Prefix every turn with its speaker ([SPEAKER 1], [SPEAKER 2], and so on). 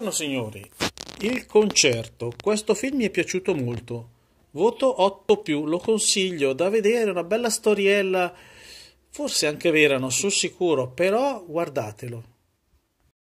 [SPEAKER 1] Buongiorno signori, il concerto, questo film mi è piaciuto molto, voto 8 più, lo consiglio, da vedere, una bella storiella, forse anche vera, non sono sicuro, però guardatelo.